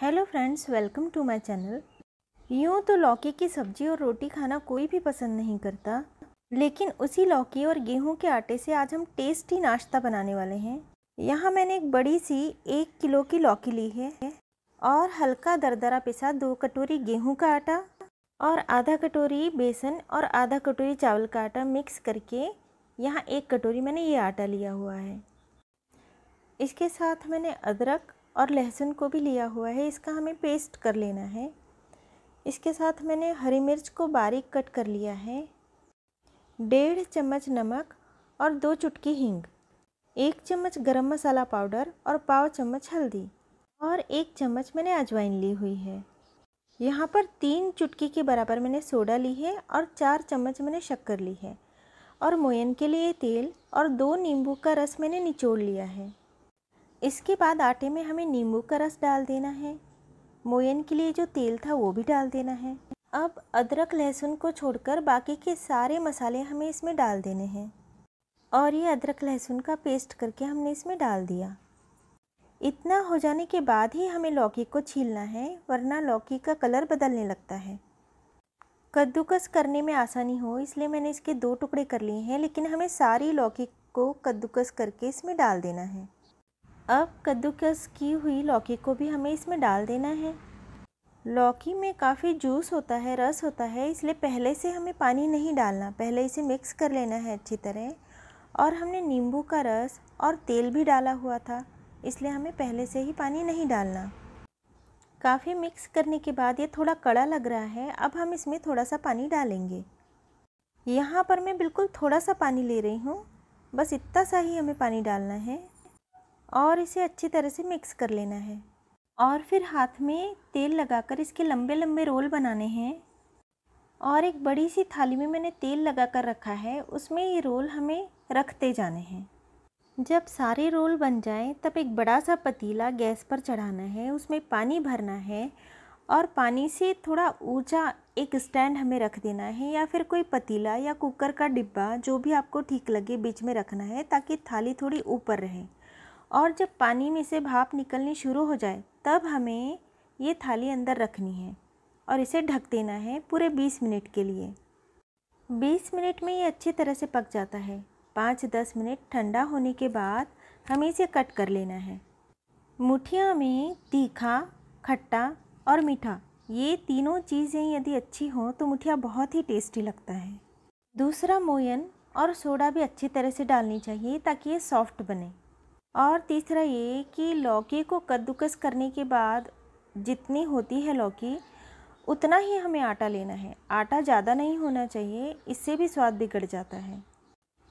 hello friends welcome to my channel यूँ तो लौकी की सब्जी और रोटी खाना कोई भी पसंद नहीं करता लेकिन उसी लौकी और गेहूं के आटे से आज हम टेस्टी नाश्ता बनाने वाले हैं यहाँ मैंने एक बड़ी सी एक किलो की लौकी ली है और हल्का दरदरा पिसा दो कटोरी गेहूं का आटा और आधा कटोरी बेसन और आधा कटोरी चावल का आटा मिक्स करके यहाँ एक कटोरी मैंने ये आटा लिया हुआ है इसके साथ मैंने अदरक और लहसुन को भी लिया हुआ है इसका हमें पेस्ट कर लेना है इसके साथ मैंने हरी मिर्च को बारीक कट कर लिया है डेढ़ चम्मच नमक और दो चुटकी हींग एक चम्मच गरम मसाला पाउडर और पाव चम्मच हल्दी और एक चम्मच मैंने अजवाइन ली हुई है यहाँ पर तीन चुटकी के बराबर मैंने सोडा ली है और चार चम्मच मैंने शक्कर ली है और मोयन के लिए तेल और दो नींबू का रस मैंने निचोड़ लिया है इसके बाद आटे में हमें नींबू का रस डाल देना है मोयन के लिए जो तेल था वो भी डाल देना है अब अदरक लहसुन को छोड़कर बाकी के सारे मसाले हमें इसमें डाल देने हैं और ये अदरक लहसुन का पेस्ट करके हमने इसमें डाल दिया इतना हो जाने के बाद ही हमें लौकी को छीलना है वरना लौकी का कलर बदलने लगता है कद्दूकस करने में आसानी हो इसलिए मैंने इसके दो टुकड़े कर लिए हैं लेकिन हमें सारी लौकी को कद्दूकस करके इसमें डाल देना है अब कद्दूकस की हुई लौकी को भी हमें इसमें डाल देना है लौकी में काफ़ी जूस होता है रस होता है इसलिए पहले से हमें पानी नहीं डालना पहले इसे मिक्स कर लेना है अच्छी तरह और हमने नींबू का रस और तेल भी डाला हुआ था इसलिए हमें पहले से ही पानी नहीं डालना काफ़ी मिक्स करने के बाद ये थोड़ा कड़ा लग रहा है अब हम इसमें थोड़ा सा पानी डालेंगे यहाँ पर मैं बिल्कुल थोड़ा सा पानी ले रही हूँ बस इतना सा ही हमें पानी डालना है और इसे अच्छी तरह से मिक्स कर लेना है और फिर हाथ में तेल लगाकर इसके लंबे लंबे रोल बनाने हैं और एक बड़ी सी थाली में मैंने तेल लगा कर रखा है उसमें ये रोल हमें रखते जाने हैं जब सारे रोल बन जाएं तब एक बड़ा सा पतीला गैस पर चढ़ाना है उसमें पानी भरना है और पानी से थोड़ा ऊंचा एक स्टैंड हमें रख देना है या फिर कोई पतीला या कुकर का डिब्बा जो भी आपको ठीक लगे बीच में रखना है ताकि थाली थोड़ी ऊपर रहे और जब पानी में से भाप निकलनी शुरू हो जाए तब हमें ये थाली अंदर रखनी है और इसे ढक देना है पूरे बीस मिनट के लिए बीस मिनट में ये अच्छी तरह से पक जाता है पाँच दस मिनट ठंडा होने के बाद हमें इसे कट कर लेना है मुठिया में तीखा खट्टा और मीठा ये तीनों चीज़ें यदि अच्छी हों तो मुठिया बहुत ही टेस्टी लगता है दूसरा मोयन और सोडा भी अच्छी तरह से डालनी चाहिए ताकि ये सॉफ्ट बने और तीसरा ये कि लौकी को कद्दूकस करने के बाद जितनी होती है लौकी उतना ही हमें आटा लेना है आटा ज़्यादा नहीं होना चाहिए इससे भी स्वाद बिगड़ जाता है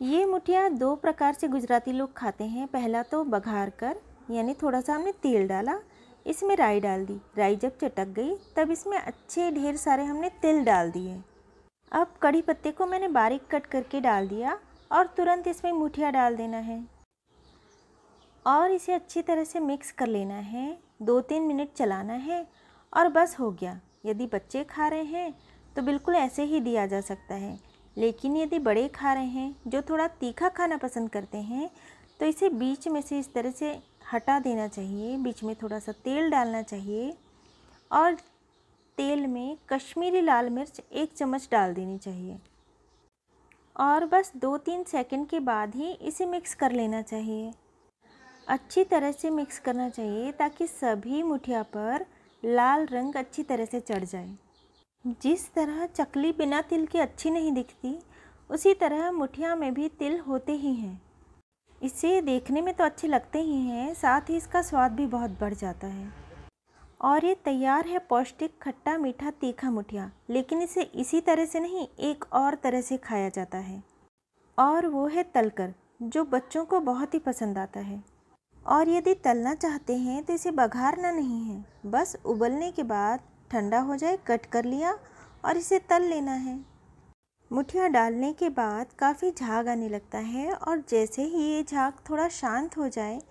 ये मुठिया दो प्रकार से गुजराती लोग खाते हैं पहला तो बघार कर यानी थोड़ा सा हमने तेल डाला इसमें राई डाल दी राई जब चटक गई तब इसमें अच्छे ढेर सारे हमने तिल डाल दिए अब कड़ी पत्ते को मैंने बारीक कट करके डाल दिया और तुरंत इसमें मुठिया डाल देना है और इसे अच्छी तरह से मिक्स कर लेना है दो तीन मिनट चलाना है और बस हो गया यदि बच्चे खा रहे हैं तो बिल्कुल ऐसे ही दिया जा सकता है लेकिन यदि बड़े खा रहे हैं जो थोड़ा तीखा खाना पसंद करते हैं तो इसे बीच में से इस तरह से हटा देना चाहिए बीच में थोड़ा सा तेल डालना चाहिए और तेल में कश्मीरी लाल मिर्च एक चम्मच डाल देनी चाहिए और बस दो तीन सेकंड के बाद ही इसे मिक्स कर लेना चाहिए अच्छी तरह से मिक्स करना चाहिए ताकि सभी मुठिया पर लाल रंग अच्छी तरह से चढ़ जाए जिस तरह चकली बिना तिल की अच्छी नहीं दिखती उसी तरह मुठिया में भी तिल होते ही हैं इसे देखने में तो अच्छे लगते ही हैं साथ ही इसका स्वाद भी बहुत बढ़ जाता है और ये तैयार है पौष्टिक खट्टा मीठा तीखा मुठिया लेकिन इसे इसी तरह से नहीं एक और तरह से खाया जाता है और वो है तलकर जो बच्चों को बहुत ही पसंद आता है और यदि तलना चाहते हैं तो इसे बघारना नहीं है बस उबलने के बाद ठंडा हो जाए कट कर लिया और इसे तल लेना है मुठिया डालने के बाद काफ़ी झाग आने लगता है और जैसे ही ये झाग थोड़ा शांत हो जाए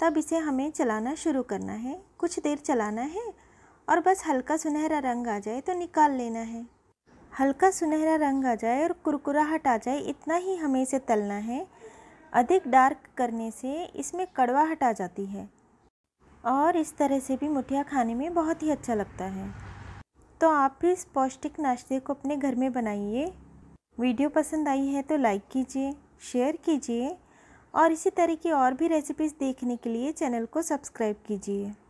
तब इसे हमें चलाना शुरू करना है कुछ देर चलाना है और बस हल्का सुनहरा रंग आ जाए तो निकाल लेना है हल्का सुनहरा रंग आ जाए और कुरकुराहट आ जाए इतना ही हमें इसे तलना है अधिक डार्क करने से इसमें कड़वा हटा जाती है और इस तरह से भी मुठिया खाने में बहुत ही अच्छा लगता है तो आप भी इस पौष्टिक नाश्ते को अपने घर में बनाइए वीडियो पसंद आई है तो लाइक कीजिए शेयर कीजिए और इसी तरह की और भी रेसिपीज़ देखने के लिए चैनल को सब्सक्राइब कीजिए